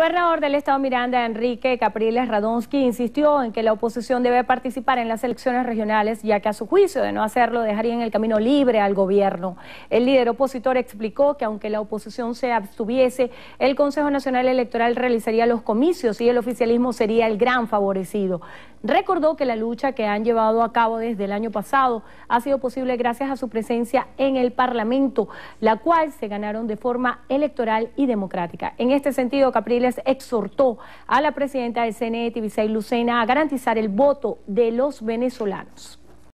El gobernador del estado Miranda, Enrique Capriles Radonsky, insistió en que la oposición debe participar en las elecciones regionales, ya que a su juicio de no hacerlo dejaría en el camino libre al gobierno. El líder opositor explicó que aunque la oposición se abstuviese, el Consejo Nacional Electoral realizaría los comicios y el oficialismo sería el gran favorecido recordó que la lucha que han llevado a cabo desde el año pasado ha sido posible gracias a su presencia en el Parlamento, la cual se ganaron de forma electoral y democrática. En este sentido, Capriles exhortó a la presidenta del CNE, Tibisay Lucena, a garantizar el voto de los venezolanos.